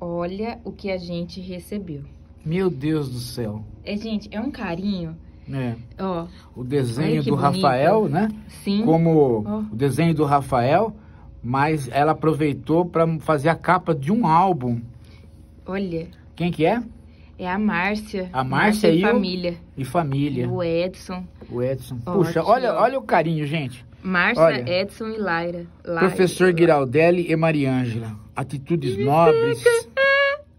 Olha o que a gente recebeu. Meu Deus do céu. É, gente, é um carinho. É. Ó, o desenho do bonito. Rafael, né? Sim. Como o desenho do Rafael, mas ela aproveitou para fazer a capa de um álbum. Olha. Quem que é? É a Márcia. A Márcia, Márcia e, e família. O... E família. O Edson. O Edson. Puxa, olha, olha o carinho, gente. Márcia, Edson e Laira. Laira. Professor Giraldelli e Mariângela. Atitudes nobres,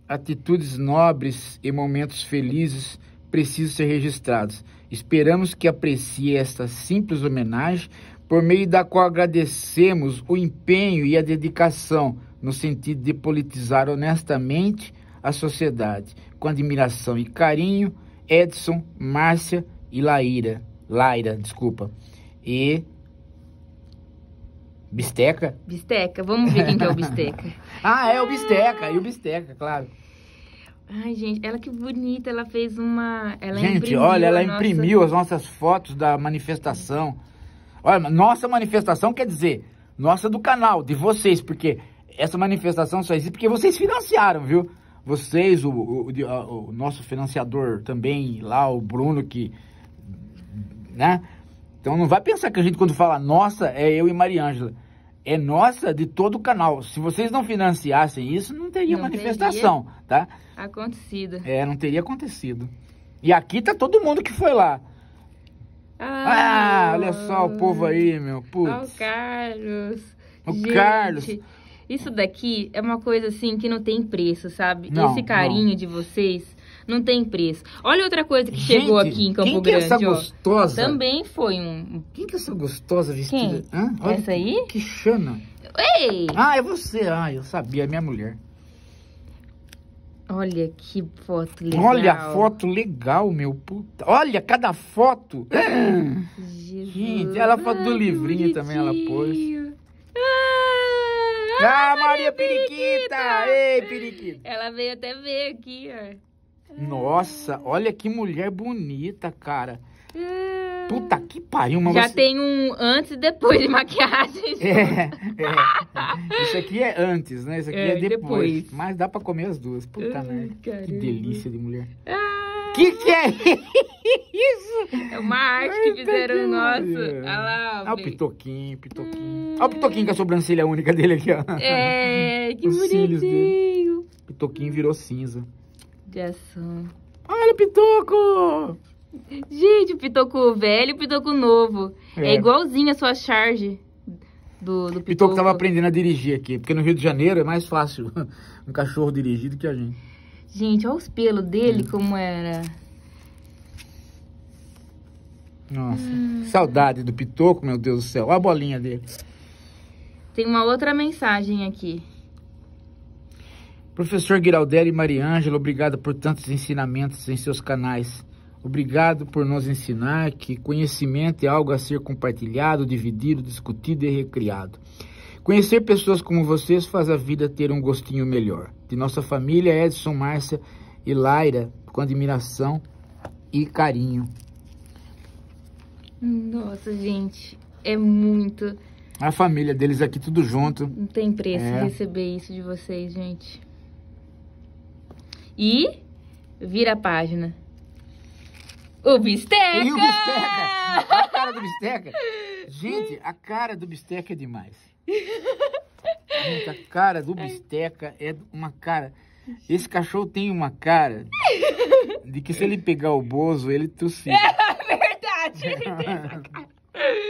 atitudes nobres e momentos felizes precisam ser registrados. Esperamos que aprecie esta simples homenagem, por meio da qual agradecemos o empenho e a dedicação no sentido de politizar honestamente a sociedade. Com admiração e carinho, Edson, Márcia e Laíra, Laira, desculpa, e Bisteca? Bisteca, vamos ver quem que é o Bisteca. ah, é o Bisteca, e o Bisteca, claro. Ai, gente, ela que bonita, ela fez uma... Ela gente, olha, ela nossa... imprimiu as nossas fotos da manifestação. Olha, nossa manifestação quer dizer, nossa do canal, de vocês, porque essa manifestação só existe porque vocês financiaram, viu? Vocês, o, o, o, o nosso financiador também lá, o Bruno, que... Né? Então não vai pensar que a gente quando fala nossa é eu e Mariângela. É nossa de todo o canal. Se vocês não financiassem isso, não teria não manifestação, teria tá? Acontecido. É, não teria acontecido. E aqui tá todo mundo que foi lá. Ah, ah olha só o povo aí, meu. Putz. o Carlos. O gente, Carlos. Isso daqui é uma coisa assim que não tem preço, sabe? Não, Esse carinho não. de vocês não tem preço. Olha outra coisa que Gente, chegou aqui em Campo quem que Grande. É essa ó. gostosa? Também foi um. Quem que é essa gostosa vestida? Quem? Hã? Olha, essa aí? Que chana. Ei! Ah, é você. Ah, eu sabia, é minha mulher. Olha que foto legal. Olha a foto legal, meu puta. Olha cada foto. Jesus. Gente, ela a é foto do livrinho também ela pôs. Ah, ah Maria, é Maria Periquita. Periquita! Ei, Periquita! Ela veio até ver aqui, ó. Nossa, olha que mulher bonita, cara. Hum. Puta que pariu, mano. Já você... tem um antes e depois de maquiagem. É, é. Isso aqui é antes, né? Isso aqui é, é depois. depois. Mas dá pra comer as duas. Puta merda. Né? Que delícia de mulher. Ah. Que que é isso? É uma arte que fizeram tá nosso. Olha lá, Olha o pitoquinho, pitoquinho. Hum. Olha o pitoquinho com a sobrancelha única dele aqui, ó. É, que Os bonitinho. Pitoquinho virou cinza. Olha o Pitoco! Gente, o Pitoco velho e o Pitoco novo. É. é, igualzinho a sua charge do, do Pitoco. Pitoco tava aprendendo a dirigir aqui, porque no Rio de Janeiro é mais fácil um cachorro dirigir do que a gente. Gente, olha os pelos dele, hum. como era. Nossa, hum. saudade do Pitoco, meu Deus do céu. Olha a bolinha dele. Tem uma outra mensagem aqui. Professor Giraldelli Ângela, obrigado por tantos ensinamentos em seus canais. Obrigado por nos ensinar que conhecimento é algo a ser compartilhado, dividido, discutido e recriado. Conhecer pessoas como vocês faz a vida ter um gostinho melhor. De nossa família, Edson, Márcia e Laira, com admiração e carinho. Nossa, gente, é muito. A família deles aqui, tudo junto. Não tem preço é. receber isso de vocês, gente e vira a página. O Bisteca! E o Bisteca! A cara do Bisteca! Gente, a cara do Bisteca é demais. Gente, a cara do Bisteca é uma cara... Esse cachorro tem uma cara de que se ele pegar o Bozo, ele tossir. É verdade! Ele tem essa cara.